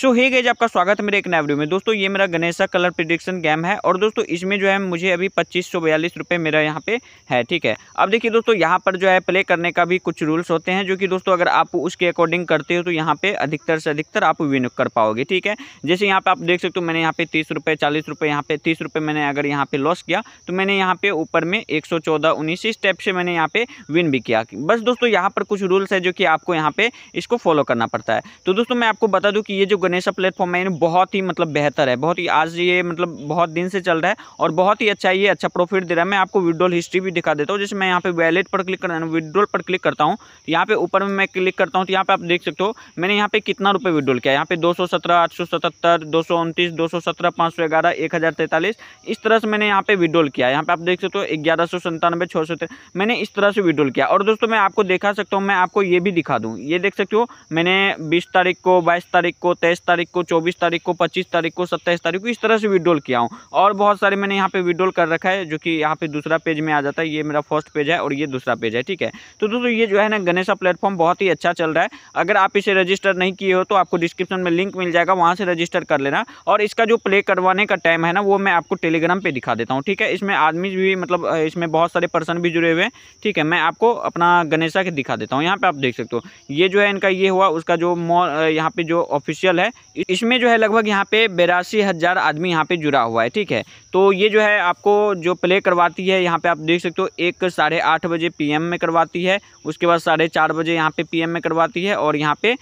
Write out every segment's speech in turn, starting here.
सो हे gauge आपका स्वागत है मेरे एक नया में दोस्तों ये मेरा गणेशा कलर प्रिडिक्शन गेम है और दोस्तों इसमें जो है मुझे अभी पच्चीस सौ बयालीस रुपये मेरा यहाँ पे है ठीक है अब देखिए दोस्तों यहाँ पर जो है प्ले करने का भी कुछ रूल्स होते हैं जो कि दोस्तों अगर आप उसके अकॉर्डिंग करते हो तो यहाँ पे अधिकतर से अधिकतर आप विन कर पाओगे ठीक है जैसे यहाँ पर आप देख सकते हो मैंने यहाँ पे तीस रुपये चालीस रुपये यहाँ पे तीस रुपये मैंने अगर यहाँ पे लॉस किया तो मैंने यहाँ पे ऊपर में एक सौ चौदह उन्नीस इस टाइप से मैंने यहाँ पे विन भी किया बस दोस्तों यहाँ पर कुछ रूल्स है जो कि आपको यहाँ पे इसको फॉलो करना पड़ता है तो दोस्तों मैं आपको बता दूँ कि ये जो गणेशा प्लेटफॉर्म में बहुत ही मतलब बेहतर है बहुत ही आज ये मतलब बहुत दिन से चल रहा है और बहुत ही अच्छा ये अच्छा प्रॉफिट दे रहा है मैं आपको विड्रोल हिस्ट्री भी दिखा देता हूँ जैसे मैं यहाँ पे वैलेट पर क्लिक करता विड्रोल पर क्लिक करता हूँ यहाँ पे ऊपर में मैं क्लिक करता हूँ तो यहाँ पे आप देख सकते हो मैंने यहाँ पे कितना रुपये विड्रोल किया यहाँ पे दो सौ सत्रह आठ सौ सतहत्तर दो सौ उनतीस दो सौ सत्रह सौ ग्यारह एक हज़ार इस तरह से मैंने यहाँ पे विड्रोल किया यहाँ पे आप देख सकते हो ग्यारह सौ संतानवे छः सौ मैंने इस तरह से विड्रोल किया और दोस्तों मैं आपको देखा सकता हूँ मैं आपको ये भी दिखा दूँ ये देख सकते हो मैंने बीस तारीख को बाईस तारीख को तेईस बाईस तारीख को चौबीस तारीख को पच्चीस तारीख को सत्ताईस तारीख को इस तरह से विड्रॉल किया हूँ और बहुत सारे मैंने यहाँ पे विड्रॉल कर रखा है जो कि यहाँ पे दूसरा पेज में आ जाता है ये मेरा फर्स्ट पेज है और ये दूसरा पेज है ठीक है तो दोस्तों ये जो है ना गणेशा प्लेटफॉर्म बहुत ही अच्छा चल रहा है अगर आप इसे रजिस्टर नहीं किए हो तो आपको डिस्क्रिप्शन में लिंक मिल जाएगा वहाँ से रजिस्टर कर लेना और इसका जो प्ले करवाने का टाइम है ना वो मैं आपको टेलीग्राम पर दिखा देता हूँ ठीक है इसमें आदमी भी मतलब इसमें बहुत सारे पर्सन भी जुड़े हुए हैं ठीक है मैं आपको अपना गणेशा के दिखा देता हूँ यहाँ पर आप देख सकते हो ये जो है इनका ये हुआ उसका जो मॉल यहाँ पे जो ऑफिशियल है इसमें जो है लगभग यहाँ पे बेरासी हज़ार आदमी यहाँ पे जुड़ा हुआ है ठीक है तो ये जो है आपको जो प्ले करवाती है यहाँ पे आप देख सकते हो एक साढ़े आठ बजे पीएम में करवाती है उसके बाद साढ़े चार बजे यहाँ पे पीएम में करवाती है और यहाँ पे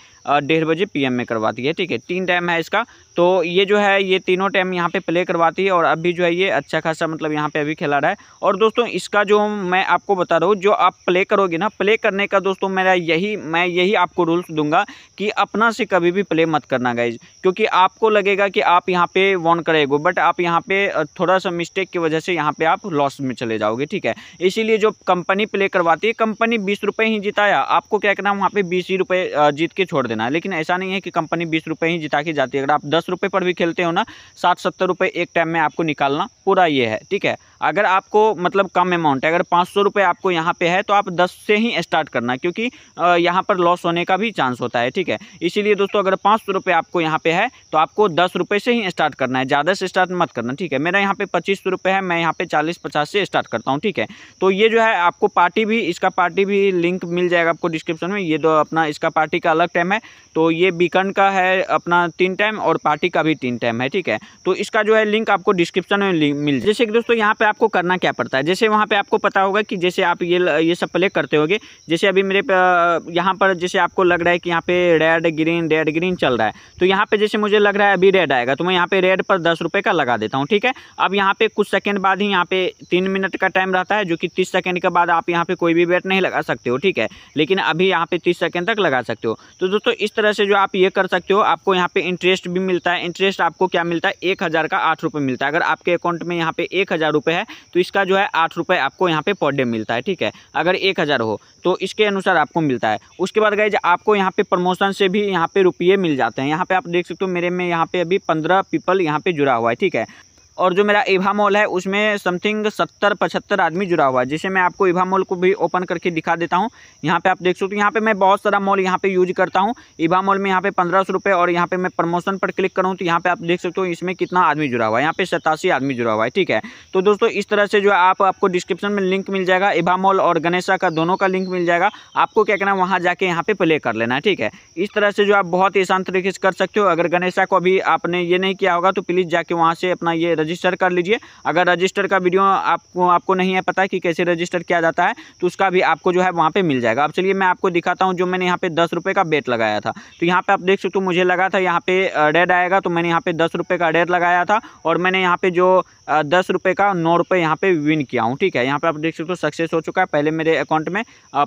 डेढ़ बजे पीएम में करवाती है ठीक है तीन टाइम है इसका तो ये जो है ये तीनों टाइम यहाँ पे प्ले करवाती है और अभी जो है ये अच्छा खासा मतलब यहाँ पे अभी खिला रहा है और दोस्तों इसका जो मैं आपको बता रहा हूँ जो आप प्ले करोगे ना प्ले करने का दोस्तों मेरा यही मैं यही आपको रूल्स दूंगा कि अपना से कभी भी प्ले मत करना गाइज क्योंकि आपको लगेगा कि आप यहाँ पे वॉन करेगो बट आप यहाँ पे थोड़ा सा मिस्टेक की वजह से यहाँ पे आप लॉस में चले जाओगे ठीक है इसीलिए जो कंपनी प्ले करवाती है कंपनी बीस ही जिताया आपको क्या करना वहाँ पे बीस ही जीत के छोड़ देना लेकिन ऐसा नहीं है कि कंपनी बीस रुपये ही जिता के जाती है अगर आप दस रुपये पर भी खेलते हो ना साठ सत्तर रुपये एक टाइम में आपको निकालना पूरा ये है ठीक है अगर आपको मतलब कम अमाउंट है अगर पाँच सौ रुपये आपको यहाँ पे है तो आप दस से ही स्टार्ट करना क्योंकि यहाँ पर लॉस होने का भी चांस होता है ठीक है इसीलिए दोस्तों अगर पाँच सौ रुपये आपको यहाँ पे है तो आपको दस रुपये से ही स्टार्ट करना है ज़्यादा से स्टार्ट मत करना ठीक है मेरा यहाँ पे पच्चीस सौ रुपये है मैं यहाँ पे चालीस पचास से स्टार्ट करता हूँ ठीक है तो ये जो है आपको पार्टी भी इसका पार्टी भी लिंक मिल जाएगा आपको डिस्क्रिप्शन में ये दो अपना इसका पार्टी का अलग टाइम है तो ये बीकन का है अपना तीन टाइम और पार्टी का भी तीन टाइम है ठीक है तो इसका जो है लिंक आपको डिस्क्रिप्शन में मिल जैसे कि दोस्तों यहाँ पर आपको करना क्या पड़ता है जैसे वहाँ पे आपको पता होगा कि जैसे आप ये ये सब प्ले करते होगे जैसे अभी मेरे यहाँ पर जैसे आपको लग रहा है कि यहाँ पे रेड ग्रीन रेड ग्रीन चल रहा है तो यहाँ पे जैसे मुझे लग रहा है अभी रेड आएगा तो मैं यहाँ पे रेड पर दस रुपये का लगा देता हूँ ठीक है अब यहाँ पे कुछ सेकंड बाद ही यहाँ पे तीन मिनट का टाइम रहता है जो कि तीस सेकंड के बाद आप यहाँ पे कोई भी बेट नहीं लगा सकते हो ठीक है लेकिन अभी यहाँ पे तीस सेकंड तक लगा सकते हो तो दोस्तों इस तरह से जो आप ये कर सकते हो आपको यहाँ पे इंटरेस्ट भी मिलता है इंटरेस्ट आपको क्या मिलता है एक हज़ार का आठ मिलता है अगर आपके अकाउंट में यहाँ पे एक हज़ार रुपये है तो इसका जो है आठ रुपये आपको यहाँ पे पर डे मिलता है ठीक है अगर एक हज़ार हो तो इसके अनुसार आपको मिलता है उसके बाद गए आपको यहाँ पे प्रमोशन से भी यहाँ पे रुपये मिल जाते हैं यहाँ पे आप देख सकते हो मेरे में यहाँ पे अभी पंद्रह पीपल यहाँ पे जुड़ा हुआ है ठीक है और जो मेरा एभा मॉल है उसमें समथिंग सत्तर पचहत्तर आदमी जुड़ा हुआ है जिसे मैं आपको एभा मॉल को भी ओपन करके दिखा देता हूँ यहाँ पे आप देख सकते हो यहाँ पे मैं बहुत सारा मॉल यहाँ पे यूज करता हूँ एभा मॉल में यहाँ पे पंद्रह सौ रुपये और यहाँ पे मैं प्रमोशन पर क्लिक करूँ तो यहाँ पे आप देख सकते हो इसमें कितना आदमी जुड़ा हुआ है यहाँ पे सतासी आदमी जुड़ा हुआ है ठीक है तो दोस्तों इस तरह से जो है आप आपको डिस्क्रिप्शन में लिंक मिल जाएगा एभा मॉल और गणेशा का दोनों का लिंक मिल जाएगा आपको क्या करना है वहाँ जाके यहाँ पे प्ले कर लेना है ठीक है इस तरह से जो आप बहुत ही आसान तरीके से कर सकते हो अगर गणेशा को अभी आपने ये नहीं किया होगा तो प्लीज़ जाके वहाँ से अपना ये रजिस्टर कर लीजिए अगर रजिस्टर का वीडियो आपको आपको नहीं है पता कि कैसे रजिस्टर किया जाता है तो उसका भी आपको जो है वहाँ पर मिल जाएगा अब चलिए मैं आपको दिखाता हूँ जो मैंने यहाँ पे दस का बेट लगाया था तो यहाँ पर आप देख सकते हो मुझे लगा था यहाँ पे रेड आएगा तो मैंने यहाँ पे दस का रेड लगाया था और मैंने यहाँ पे जो दस रुपये का नौ रुपये यहाँ पे विन किया हूँ ठीक है यहाँ पे आप देख सकते हो सक्सेस हो चुका है पहले मेरे अकाउंट में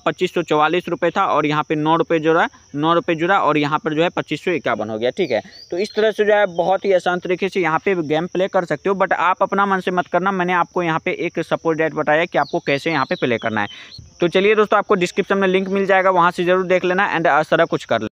पच्चीस सौ चौवालीस रुपये था और यहाँ पे नौ रुपये जुड़ा नौ रुपये जुड़ा और यहाँ पर जो है पच्चीस सौ इक्यावन हो गया ठीक है तो इस तरह से जो है बहुत ही आसान तरीके से यहाँ पे गेम प्ले कर सकते हो हो बट आप अपना मन से मत करना मैंने आपको यहाँ पे एक सपोर्ट डेट बताया कि आपको कैसे यहाँ पे प्ले करना है तो चलिए दोस्तों आपको डिस्क्रिप्शन में लिंक मिल जाएगा वहाँ से जरूर देख लेना एंड सारा कुछ कर लेना